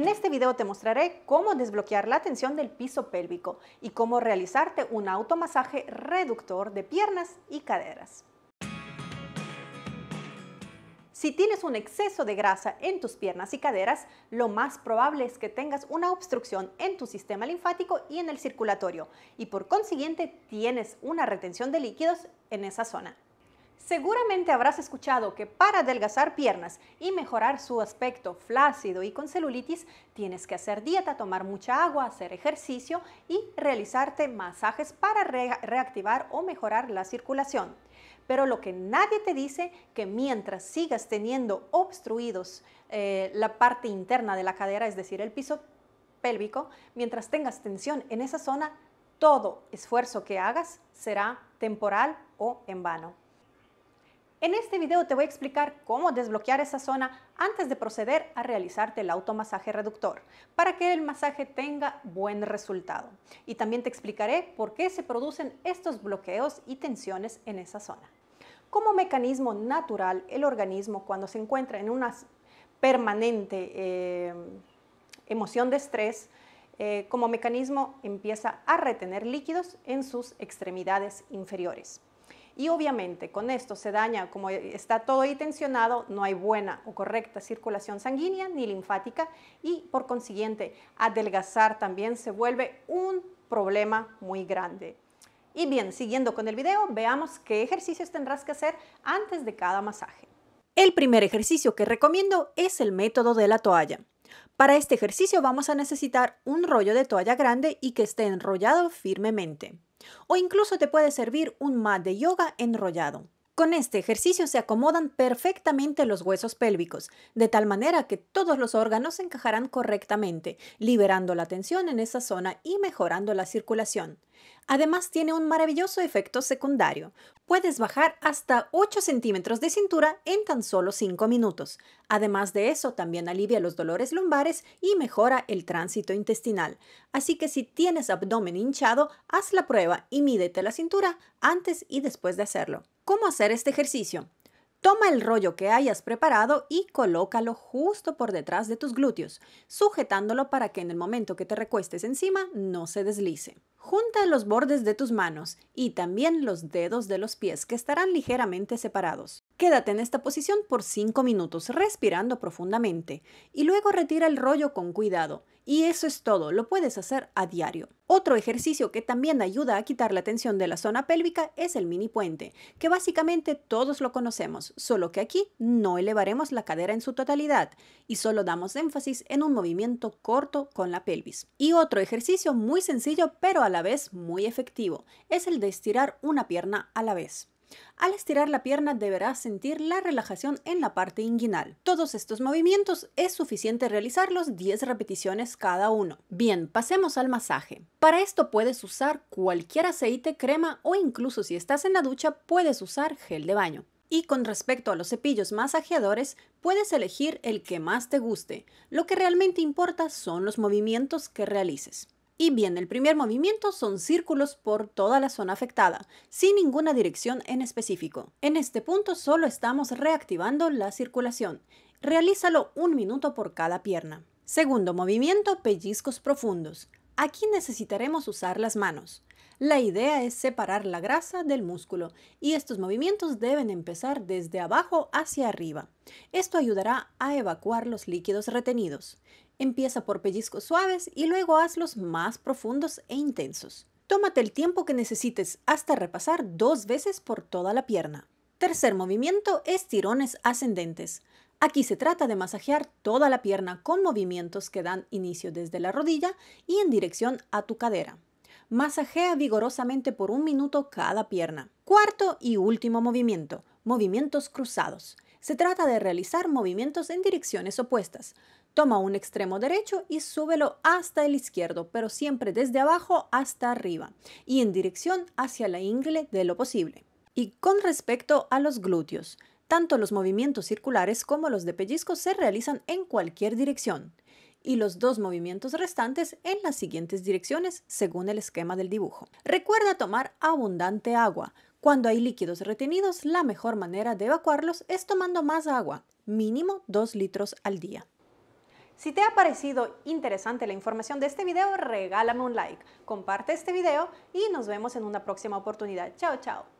En este video te mostraré cómo desbloquear la tensión del piso pélvico y cómo realizarte un automasaje reductor de piernas y caderas. Si tienes un exceso de grasa en tus piernas y caderas, lo más probable es que tengas una obstrucción en tu sistema linfático y en el circulatorio, y por consiguiente tienes una retención de líquidos en esa zona. Seguramente habrás escuchado que para adelgazar piernas y mejorar su aspecto flácido y con celulitis, tienes que hacer dieta, tomar mucha agua, hacer ejercicio y realizarte masajes para reactivar o mejorar la circulación. Pero lo que nadie te dice que mientras sigas teniendo obstruidos eh, la parte interna de la cadera, es decir, el piso pélvico, mientras tengas tensión en esa zona, todo esfuerzo que hagas será temporal o en vano. En este video te voy a explicar cómo desbloquear esa zona antes de proceder a realizarte el automasaje reductor para que el masaje tenga buen resultado. Y también te explicaré por qué se producen estos bloqueos y tensiones en esa zona. Como mecanismo natural, el organismo cuando se encuentra en una permanente eh, emoción de estrés, eh, como mecanismo empieza a retener líquidos en sus extremidades inferiores. Y obviamente con esto se daña, como está todo ahí tensionado, no hay buena o correcta circulación sanguínea ni linfática y por consiguiente adelgazar también se vuelve un problema muy grande. Y bien, siguiendo con el video, veamos qué ejercicios tendrás que hacer antes de cada masaje. El primer ejercicio que recomiendo es el método de la toalla. Para este ejercicio vamos a necesitar un rollo de toalla grande y que esté enrollado firmemente. O incluso te puede servir un mat de yoga enrollado. Con este ejercicio se acomodan perfectamente los huesos pélvicos, de tal manera que todos los órganos se encajarán correctamente, liberando la tensión en esa zona y mejorando la circulación. Además tiene un maravilloso efecto secundario. Puedes bajar hasta 8 centímetros de cintura en tan solo 5 minutos. Además de eso, también alivia los dolores lumbares y mejora el tránsito intestinal. Así que si tienes abdomen hinchado, haz la prueba y mídete la cintura antes y después de hacerlo. ¿Cómo hacer este ejercicio? Toma el rollo que hayas preparado y colócalo justo por detrás de tus glúteos, sujetándolo para que en el momento que te recuestes encima no se deslice. Junta los bordes de tus manos y también los dedos de los pies que estarán ligeramente separados. Quédate en esta posición por 5 minutos respirando profundamente y luego retira el rollo con cuidado. Y eso es todo, lo puedes hacer a diario. Otro ejercicio que también ayuda a quitar la tensión de la zona pélvica es el mini puente, que básicamente todos lo conocemos, solo que aquí no elevaremos la cadera en su totalidad y solo damos énfasis en un movimiento corto con la pelvis. Y otro ejercicio muy sencillo pero a la vez muy efectivo es el de estirar una pierna a la vez. Al estirar la pierna deberás sentir la relajación en la parte inguinal. Todos estos movimientos es suficiente realizarlos 10 repeticiones cada uno. Bien, pasemos al masaje. Para esto puedes usar cualquier aceite, crema o incluso si estás en la ducha puedes usar gel de baño. Y con respecto a los cepillos masajeadores, puedes elegir el que más te guste. Lo que realmente importa son los movimientos que realices. Y bien, el primer movimiento son círculos por toda la zona afectada, sin ninguna dirección en específico. En este punto solo estamos reactivando la circulación. Realízalo un minuto por cada pierna. Segundo movimiento, pellizcos profundos. Aquí necesitaremos usar las manos. La idea es separar la grasa del músculo y estos movimientos deben empezar desde abajo hacia arriba. Esto ayudará a evacuar los líquidos retenidos. Empieza por pellizcos suaves y luego hazlos más profundos e intensos. Tómate el tiempo que necesites hasta repasar dos veces por toda la pierna. Tercer movimiento, estirones ascendentes. Aquí se trata de masajear toda la pierna con movimientos que dan inicio desde la rodilla y en dirección a tu cadera. Masajea vigorosamente por un minuto cada pierna. Cuarto y último movimiento, movimientos cruzados. Se trata de realizar movimientos en direcciones opuestas. Toma un extremo derecho y súbelo hasta el izquierdo, pero siempre desde abajo hasta arriba y en dirección hacia la ingle de lo posible. Y con respecto a los glúteos, tanto los movimientos circulares como los de pellizco se realizan en cualquier dirección y los dos movimientos restantes en las siguientes direcciones según el esquema del dibujo. Recuerda tomar abundante agua. Cuando hay líquidos retenidos, la mejor manera de evacuarlos es tomando más agua, mínimo 2 litros al día. Si te ha parecido interesante la información de este video, regálame un like, comparte este video y nos vemos en una próxima oportunidad. Chao, chao.